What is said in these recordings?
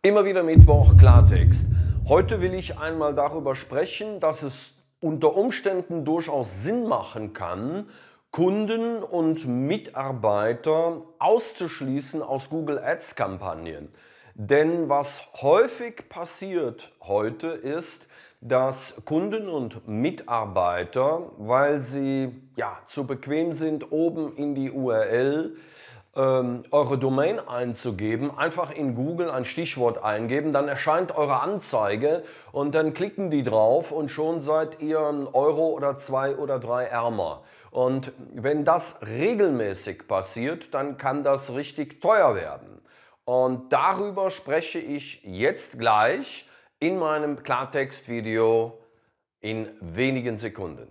Immer wieder Mittwoch Klartext. Heute will ich einmal darüber sprechen, dass es unter Umständen durchaus Sinn machen kann, Kunden und Mitarbeiter auszuschließen aus Google Ads Kampagnen. Denn was häufig passiert heute ist, dass Kunden und Mitarbeiter, weil sie ja zu bequem sind, oben in die URL ähm, eure Domain einzugeben, einfach in Google ein Stichwort eingeben, dann erscheint eure Anzeige und dann klicken die drauf und schon seid ihr ein Euro oder zwei oder drei ärmer. Und wenn das regelmäßig passiert, dann kann das richtig teuer werden. Und darüber spreche ich jetzt gleich in meinem Klartext-Video in wenigen Sekunden.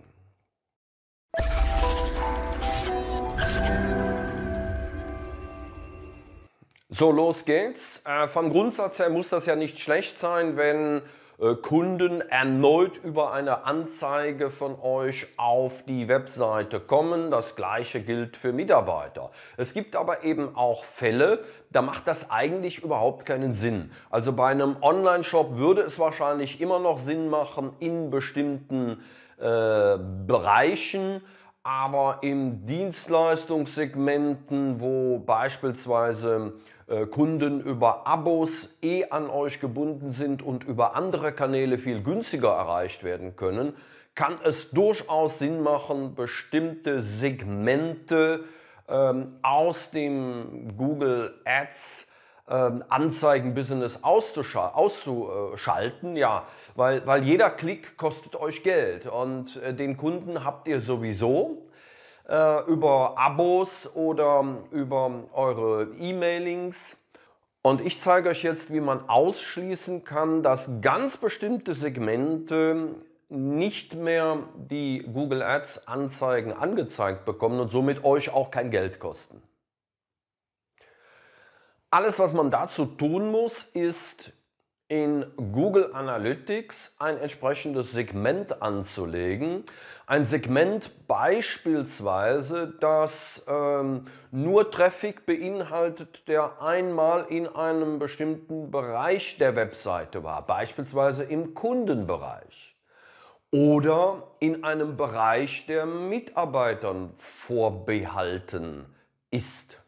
So, los geht's. Äh, vom Grundsatz her muss das ja nicht schlecht sein, wenn äh, Kunden erneut über eine Anzeige von euch auf die Webseite kommen. Das gleiche gilt für Mitarbeiter. Es gibt aber eben auch Fälle, da macht das eigentlich überhaupt keinen Sinn. Also bei einem Online-Shop würde es wahrscheinlich immer noch Sinn machen in bestimmten äh, Bereichen, aber in Dienstleistungssegmenten, wo beispielsweise äh, Kunden über Abos eh an euch gebunden sind und über andere Kanäle viel günstiger erreicht werden können, kann es durchaus Sinn machen, bestimmte Segmente ähm, aus dem Google Ads ähm, Anzeigen-Business auszuschalten, ja, weil, weil jeder Klick kostet euch Geld und äh, den Kunden habt ihr sowieso äh, über Abos oder über eure E-Mailings. Und ich zeige euch jetzt, wie man ausschließen kann, dass ganz bestimmte Segmente nicht mehr die Google Ads Anzeigen angezeigt bekommen und somit euch auch kein Geld kosten. Alles, was man dazu tun muss, ist in Google Analytics ein entsprechendes Segment anzulegen. Ein Segment beispielsweise, das ähm, nur Traffic beinhaltet, der einmal in einem bestimmten Bereich der Webseite war, beispielsweise im Kundenbereich oder in einem Bereich, der Mitarbeitern vorbehalten ist.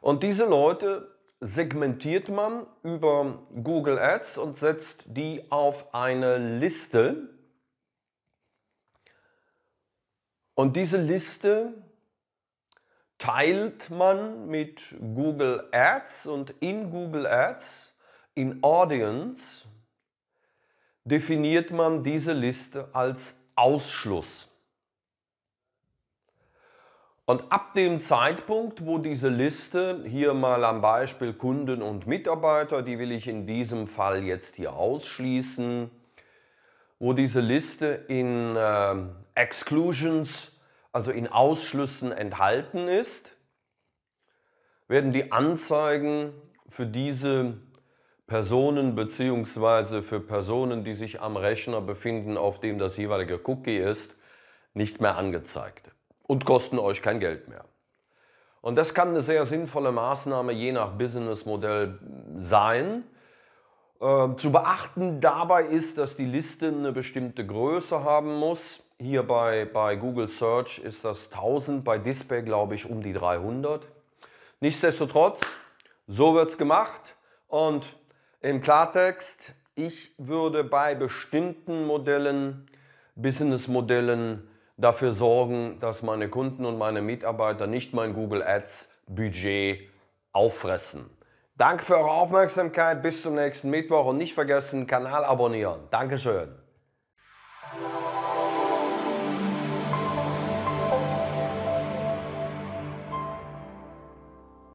Und diese Leute segmentiert man über Google Ads und setzt die auf eine Liste. Und diese Liste teilt man mit Google Ads und in Google Ads, in Audience, definiert man diese Liste als Ausschluss. Und ab dem Zeitpunkt, wo diese Liste hier mal am Beispiel Kunden und Mitarbeiter, die will ich in diesem Fall jetzt hier ausschließen, wo diese Liste in äh, Exclusions, also in Ausschlüssen enthalten ist, werden die Anzeigen für diese Personen bzw. für Personen, die sich am Rechner befinden, auf dem das jeweilige Cookie ist, nicht mehr angezeigt und kosten euch kein Geld mehr. Und das kann eine sehr sinnvolle Maßnahme je nach Businessmodell sein. Äh, zu beachten dabei ist, dass die Liste eine bestimmte Größe haben muss. Hier bei, bei Google Search ist das 1000, bei Display glaube ich um die 300. Nichtsdestotrotz, so wird es gemacht und im Klartext, ich würde bei bestimmten Modellen, Businessmodellen dafür sorgen, dass meine Kunden und meine Mitarbeiter nicht mein Google Ads Budget auffressen. Danke für eure Aufmerksamkeit. Bis zum nächsten Mittwoch und nicht vergessen, Kanal abonnieren. Dankeschön.